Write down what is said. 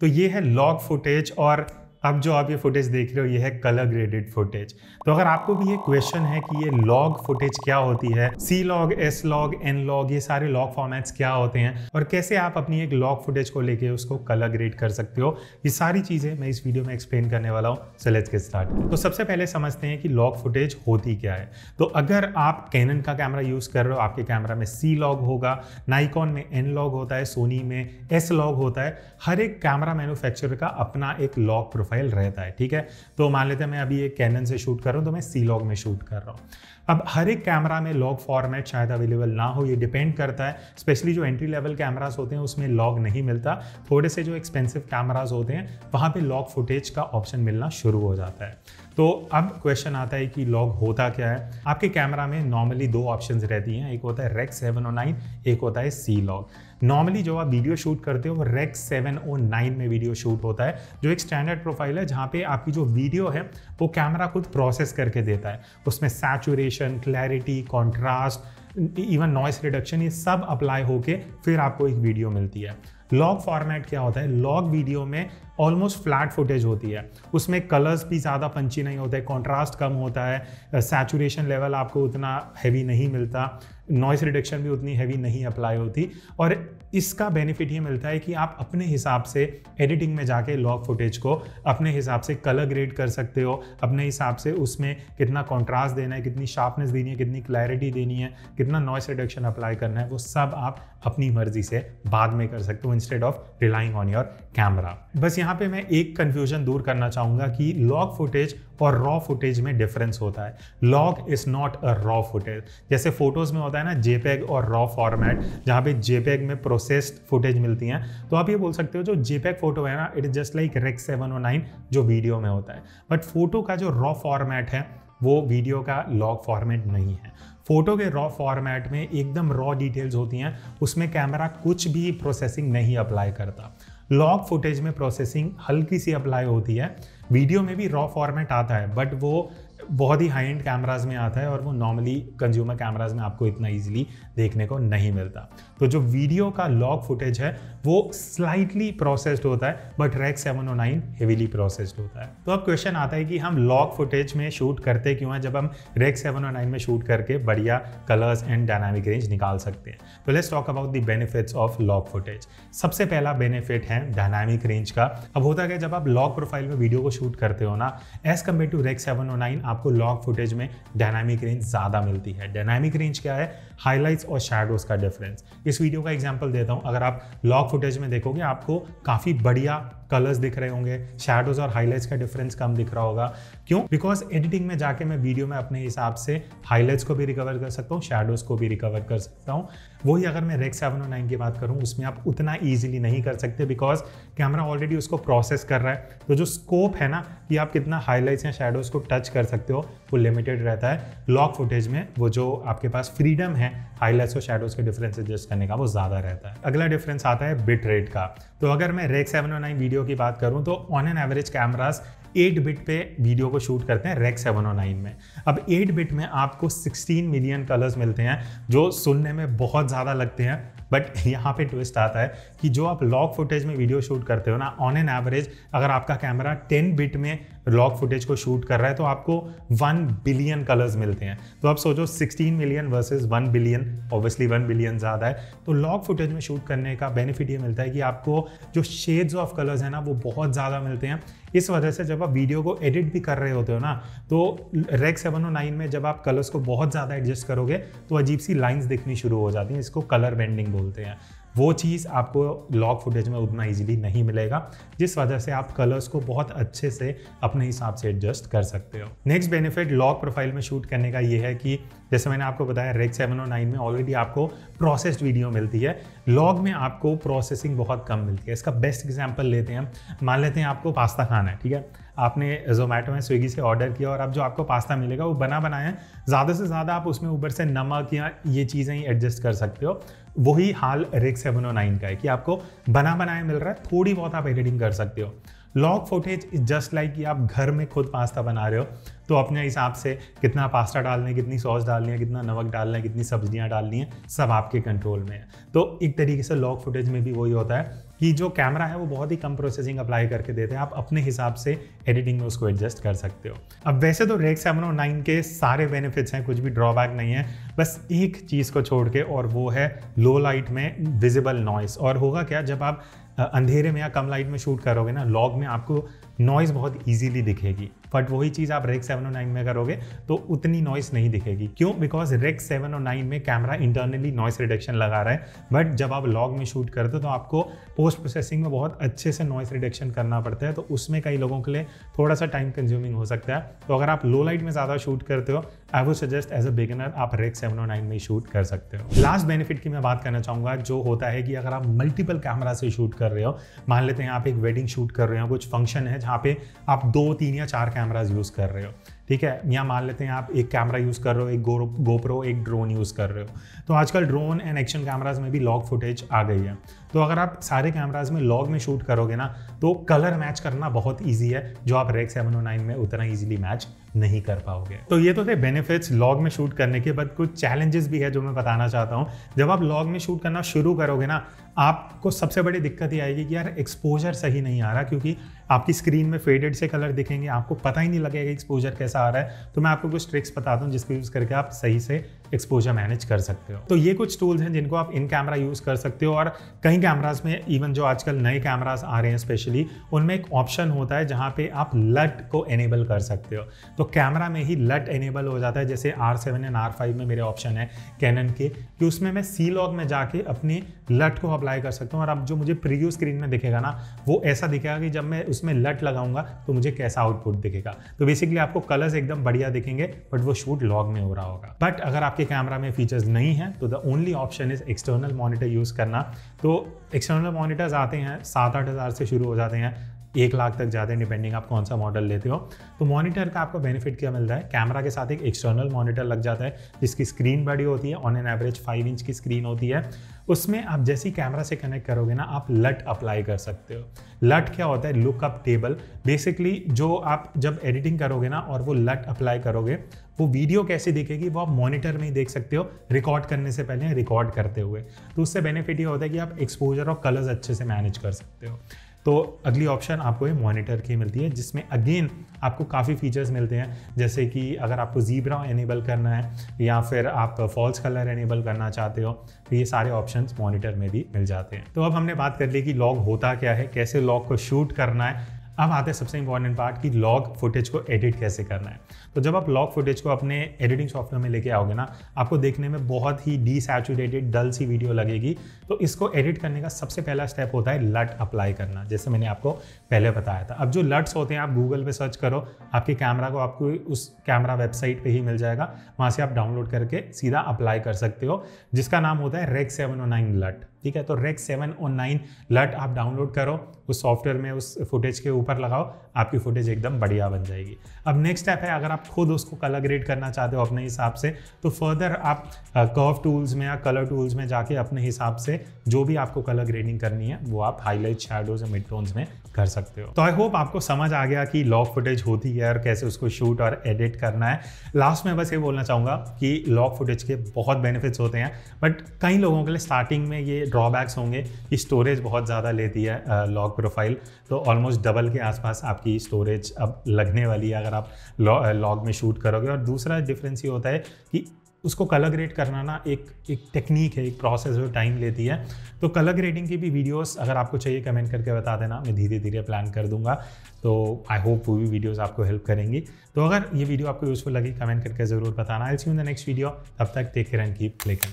तो ये है लॉग फुटेज और अब जो आप ये फुटेज देख रहे हो ये है कलर ग्रेडेड फुटेज तो अगर आपको भी ये क्वेश्चन है कि ये लॉग फुटेज क्या होती है C log S log N log ये सारे लॉग फॉर्मेट्स क्या होते हैं और कैसे आप अपनी एक लॉग फुटेज को लेके उसको कलर ग्रेड कर सकते हो ये सारी चीज़ें मैं इस वीडियो में एक्सप्लेन करने वाला हूँ सो के स्टार्ट तो सबसे पहले समझते हैं कि लॉग फुटेज होती क्या है तो अगर आप कैनन का कैमरा यूज़ कर रहे हो आपके कैमरा में सी लॉग होगा नाइकॉन में एन लॉग होता है सोनी में एस लॉग होता है हर एक कैमरा मैन्युफैक्चरर का अपना एक लॉग प्रोफाइल रहता है ठीक है तो मान लेते हैं मैं अभी एक कैनन से शूट कर रहा हूँ तो मैं सी लॉग में शूट कर रहा हूँ अब हर एक कैमरा में लॉग फॉर्मेट शायद अवेलेबल ना हो ये डिपेंड करता है स्पेशली जो एंट्री लेवल कैमराज होते हैं उसमें लॉग नहीं मिलता थोड़े से जो एक्सपेंसिव कैमराज होते हैं वहाँ पर लॉग फुटेज का ऑप्शन मिलना शुरू हो जाता है तो अब क्वेश्चन आता है कि लॉग होता क्या है आपके कैमरा में नॉर्मली दो ऑप्शंस रहती हैं एक होता है रेक नाइन oh एक होता है सी लॉग नॉर्मली जो आप वीडियो शूट करते हो रेक नाइन oh में वीडियो शूट होता है जो एक स्टैंडर्ड प्रोफाइल है जहाँ पे आपकी जो वीडियो है वो कैमरा खुद प्रोसेस करके देता है उसमें saturation clarity contrast even noise reduction ये सब अप्लाई होके फिर आपको एक वीडियो मिलती है लॉग फॉर्मेट क्या होता है लॉग वीडियो में ऑलमोस्ट फ्लैट फुटेज होती है उसमें कलर्स भी ज़्यादा पंची नहीं होते कॉन्ट्रास्ट कम होता है सैचुरेशन लेवल आपको उतना हैवी नहीं मिलता नॉइस रिडक्शन भी उतनी हैवी नहीं अप्लाई होती और इसका बेनिफिट ये मिलता है कि आप अपने हिसाब से एडिटिंग में जाके लॉग फुटेज को अपने हिसाब से कलर ग्रेड कर सकते हो अपने हिसाब से उसमें कितना कॉन्ट्रास्ट देना है कितनी शार्पनेस देनी है कितनी क्लैरिटी देनी है कितना नॉइस रिडक्शन अप्लाई करना है वो सब आप अपनी मर्जी से बाद में कर सकते हो instead of relying on your camera बस यहाँ यहाँ पे मैं एक कन्फ्यूजन दूर करना चाहूँगा कि लॉग फुटेज और रॉ फुटेज में डिफरेंस होता है log is not a raw footage जैसे फोटोज में होता है ना जेपेग और रॉ फॉर्मेट जहाँ पे जेपेग में प्रोसेस्ड फुटेज मिलती हैं तो आप ये बोल सकते हो जो जेपेग फोटो है ना it is just like rec seven O nine जो वीडियो में होता है बट फोटो का जो रॉ फॉर्मेट है वो वीडियो का लॉग फॉर्मेट नहीं है फोटो के रॉ फॉर्मेट में एकदम रॉ डिटेल्स होती हैं उसमें कैमरा कुछ भी प्रोसेसिंग नहीं अप्लाई करता लॉग फुटेज में प्रोसेसिंग हल्की सी अप्लाई होती है वीडियो में भी रॉ फॉर्मेट आता है बट वो बहुत ही हाई एंड कैमराज में आता है और वो नॉर्मली कंज्यूमर कैमराज में आपको इतना ईजिली देखने को नहीं मिलता तो जो वीडियो का लॉग फुटेज है वो स्लाइटली प्रोसेस्ड होता है but rec nine heavily processed होता है तो अब क्वेश्चन आता है कि हम लॉग फुटेज में शूट करते क्यों हैं जब हम रैक नाइन oh में शूट करके बढ़िया कलर्स एंड डायनामिक रेंज निकाल सकते हैं तो let's talk about the benefits of log footage सबसे पहला बेनिफिट है डायनामिक रेंज का अब होता है जब आप लॉग प्रोफाइल में वीडियो को शूट करते हो ना as compared to rec nine आपको लॉग फुटेज में डायनामिक रेंज ज़्यादा मिलती है डायनामिक रेंज क्या है हाईलाइट्स और शेडोज का डिफरेंस इस वीडियो का एग्जाम्पल देता हूँ अगर आप लॉग फुटेज में देखोगे आपको काफ़ी बढ़िया कलर्स दिख रहे होंगे शेडोज और हाईलाइट्स का डिफरेंस कम दिख रहा होगा क्यों बिकॉज एडिटिंग में जाके मैं वीडियो में अपने हिसाब से हाईलाइट्स को भी रिकवर कर सकता हूँ शेडोज को भी रिकवर कर सकता हूँ वही अगर मैं रेक सेवन और नाइन की बात करूँ उसमें आप उतना ईजिली नहीं कर सकते बिकॉज कैमरा ऑलरेडी उसको प्रोसेस कर रहा है तो जो स्कोप है ना कि आप कितना हाईलाइट्स या शेडोज को टच कर सकते हो वो लिमिटेड रहता है लॉक फुटेज में वो जो आपके पास फ्रीडम है हाईलाइट्स और शेडोज के डिफरेंस एडजस्ट करने का वो ज़्यादा रहता है अगला डिफरेंस आता है बिट रेट का तो अगर मैं रेक सेवन और नाइन वीडियो वीडियो की बात करूँ तो on an average cameras 8 bit पे वीडियो को शूट करते हैं रेक 709 में अब 8 बिट में आपको 16 मिलियन कलर्स मिलते हैं जो सुनने में बहुत ज़्यादा लगते हैं बट यहाँ पे ट्विस्ट आता है कि जो आप लॉग फुटेज में वीडियो शूट करते हो ना ऑन एन एवरेज अगर आपका कैमरा 10 बिट में लॉग फुटेज को शूट कर रहा है तो आपको वन बिलियन कलर्स मिलते हैं तो आप सोचो sixteen million versus one billion obviously one billion ज़्यादा है तो लॉग फुटेज में शूट करने का बेनिफिट ये मिलता है कि आपको जो शेड्स ऑफ कलर्स हैं ना वो बहुत ज़्यादा मिलते हैं इस वजह से जब आप वीडियो को एडिट भी कर रहे होते हो ना तो रेक सेवन ओ नाइन में जब आप कलर्स को बहुत ज़्यादा एडजस्ट करोगे तो अजीब सी लाइन्स दिखनी शुरू हो जाती हैं इसको कलर बेंडिंग बोलते हैं वो चीज़ आपको लॉग फुटेज में उतना ईजिली नहीं मिलेगा जिस वजह से आप कलर्स को बहुत अच्छे से अपने हिसाब से एडजस्ट कर सकते हो नेक्स्ट बेनिफिट लॉग प्रोफाइल में शूट करने का ये है कि जैसे मैंने आपको बताया रेक सेवन और नाइन में ऑलरेडी आपको प्रोसेस्ड वीडियो मिलती है लॉग में आपको प्रोसेसिंग बहुत कम मिलती है इसका बेस्ट एग्जाम्पल लेते हैं मान लेते हैं आपको पास्ता खाना है ठीक है आपने जोमेटो में स्विगी से ऑर्डर किया और अब जो आपको पास्ता मिलेगा वो बना बनाया ज़्यादा से ज़्यादा आप उसमें ऊपर से नमक या ये चीज़ें ही एडजस्ट कर सकते हो वही हाल रिक नाइन का है कि आपको बना बनाया मिल रहा है थोड़ी बहुत आप एडिटिंग कर सकते हो log footage is just like कि आप घर में खुद पास्ता बना रहे हो तो अपने हिसाब से कितना पास्ता डालना है कितनी सॉस डालनी है कितना नमक डालना है कितनी सब्जियां डालनी है सब आपके कंट्रोल में है तो एक तरीके से लॉग फुटेज में भी वही होता है कि जो कैमरा है वो बहुत ही कम प्रोसेसिंग अप्लाई करके देते हैं आप अपने हिसाब से एडिटिंग में उसको एडजस्ट कर सकते हो अब वैसे तो रेक सेवन नाइन के सारे बेनिफिट्स हैं कुछ भी ड्रॉबैक नहीं है बस एक चीज़ को छोड़ के और वो है लो लाइट में विजिबल नॉइस और होगा क्या जब आप अंधेरे में या कम लाइट में शूट करोगे ना लॉग में आपको नॉइज़ बहुत ईजीली दिखेगी बट वही चीज़ आप रेक सेवन और नाइन में करोगे तो उतनी नॉइस नहीं दिखेगी क्यों बिकॉज रेक सेवन और नाइन में कैमरा इंटरनली नॉइस रिडक्शन लगा रहा है बट जब आप लॉग में शूट करते हो तो आपको पोस्ट प्रोसेसिंग में बहुत अच्छे से नॉइस रिडक्शन करना पड़ता है तो उसमें कई लोगों के लिए थोड़ा सा टाइम कंज्यूमिंग हो सकता है तो अगर आप लो लाइट में ज़्यादा शूट करते हो I would suggest as a beginner आप रेक सेवन और नाइन में शूट कर सकते हो लास्ट बेनिफिट की मैं बात करना चाहूँगा जो होता है कि अगर आप मल्टीपल कैमरा से शूट कर रहे हो मान लेते हैं आप एक वेडिंग शूट कर रहे हो कुछ फंक्शन है जहाँ पे आप दो तीन या चार कैमराज यूज़ कर रहे हो ठीक है या मान लेते हैं आप एक कैमरा यूज़ कर रहे हो एक गो गोप्रो एक ड्रोन यूज़ कर रहे हो तो आजकल ड्रोन एंड एक्शन कैमराज में भी लॉग फुटेज आ गई है तो अगर आप सारे कैमराज में लॉग में शूट करोगे ना तो कलर मैच करना बहुत ईजी है जो आप रेक सेवन oh में उतना ईजिली मैच नहीं कर पाओगे तो ये तो थे बेनिफिट्स लॉग में शूट करने के बट कुछ चैलेंजेस भी है जो मैं बताना चाहता हूँ जब आप लॉग में शूट करना शुरू करोगे ना आपको सबसे बड़ी दिक्कत ये आएगी कि यार एक्सपोजर सही नहीं आ रहा क्योंकि आपकी स्क्रीन में फेडेड से कलर दिखेंगे आपको पता ही नहीं लगेगा एक्सपोजर कैसा आ रहा है तो मैं आपको कुछ ट्रिक्स बताता हूँ जिसको यूज़ करके आप सही से एक्सपोजर मैनेज कर सकते हो तो ये कुछ टूल्स हैं जिनको आप इन कैमरा यूज़ कर सकते हो और कई कैमराज में इवन जो आजकल नए कैमराज आ रहे हैं स्पेशली उनमें एक ऑप्शन होता है जहाँ पे आप लट को एनेबल कर सकते हो तो कैमरा में ही लट एनेबल हो जाता है जैसे R seven and R five में मेरे ऑप्शन है कैनन के कि उसमें मैं सी लॉग में जाके अपने लट को अप्लाई कर सकता हूँ और अब जो मुझे प्रीव्यू स्क्रीन में दिखेगा ना वो ऐसा दिखेगा कि जब मैं उसमें लट लगाऊंगा तो मुझे कैसा आउटपुट दिखेगा तो बेसिकली आपको कलर्स एकदम बढ़िया दिखेंगे बट वो शूट लॉग में हो रहा होगा बट अगर आप आपके कैमरा में फीचर्स नहीं हैं तो the only option is external monitor use करना तो एक्सटर्नल मॉनिटर्स आते हैं सात आठ हज़ार से शुरू हो जाते हैं एक लाख तक जाते हैं डिपेंडिंग आप कौन सा मॉडल लेते हो तो मॉनिटर का आपको बेनिफिट क्या मिलता है कैमरा के साथ एक एक्सटर्नल मॉनिटर लग जाता है जिसकी स्क्रीन बड़ी होती है on an average five inch की स्क्रीन होती है उसमें आप जैसे ही कैमरा से कनेक्ट करोगे ना आप लट अप्लाई कर सकते हो लट क्या होता है लुकअप टेबल बेसिकली जो आप जब एडिटिंग करोगे ना और वो लट अप्लाई करोगे वो वीडियो कैसे दिखेगी वो आप मॉनिटर में ही देख सकते हो रिकॉर्ड करने से पहले रिकॉर्ड करते हुए तो उससे बेनिफिट ये होता है कि आप एक्सपोजर और कलर्स अच्छे से मैनेज कर सकते हो तो अगली ऑप्शन आपको ये मॉनिटर की मिलती है जिसमें अगेन आपको काफ़ी फीचर्स मिलते हैं जैसे कि अगर आपको जीब्रा एनेबल करना है या फिर आप फॉल्स कलर एनेबल करना चाहते हो तो ये सारे ऑप्शन मॉनिटर में भी मिल जाते हैं तो अब हमने बात कर ली कि लॉग होता क्या है कैसे लॉग को शूट करना है अब आते हैं सबसे इंपॉर्टेंट पार्ट कि लॉग फुटेज को एडिट कैसे करना है तो जब आप लॉग फुटेज को अपने एडिटिंग सॉफ्टवेयर में लेके आओगे ना आपको देखने में बहुत ही डिसैचुरेटेड डल सी वीडियो लगेगी तो इसको एडिट करने का सबसे पहला स्टेप होता है लट अप्लाई करना जैसे मैंने आपको पहले बताया था अब जो लट्स होते हैं आप गूगल पर सर्च करो आपके कैमरा को आपको उस कैमरा वेबसाइट पर ही मिल जाएगा वहाँ से आप डाउनलोड करके सीधा अप्लाई कर सकते हो जिसका नाम होता है रेक सेवन लट ठीक है तो रेक सेवन लट आप डाउनलोड करो उस सॉफ्टवेयर में उस फुटेज के ऊपर लगाओ आपकी फुटेज एकदम बढ़िया बन जाएगी अब नेक्स्ट स्टेप है अगर आप खुद उसको कलर ग्रेड करना चाहते हो अपने हिसाब से तो फर्दर आप कर्व टूल्स में या कलर टूल्स में जाके अपने हिसाब से जो भी आपको कलर ग्रेडिंग करनी है वो आप हाईलाइट शेडोज या मिड टोन्स में कर सकते हो तो आई होप आपको समझ आ गया कि लॉक फुटेज होती है और कैसे उसको शूट और एडिट करना है लास्ट में बस ये बोलना चाहूँगा कि लॉक फुटेज के बहुत बेनिफिट्स होते हैं बट कई लोगों के लिए स्टार्टिंग में ये ड्रॉबैक्स होंगे कि स्टोरेज बहुत ज़्यादा लेती है लॉक प्रोफाइल तो ऑलमोस्ट डबल के आसपास आपकी स्टोरेज अब लगने वाली है अगर आप लॉग uh, में शूट करोगे और दूसरा डिफरेंस ये होता है कि उसको कलर ग्रेड करना ना एक एक टेक्निक है एक प्रोसेस जो टाइम लेती है तो कलर ग्रेडिंग की भी वीडियोस अगर आपको चाहिए कमेंट करके बता देना मैं धीरे धीरे प्लान कर दूंगा तो आई होप वो भी वीडियोस आपको हेल्प करेंगी तो अगर ये वीडियो आपको यूजफुल लगी कमेंट करके ज़रूर बताना I see in the next video तब तक take care and keep click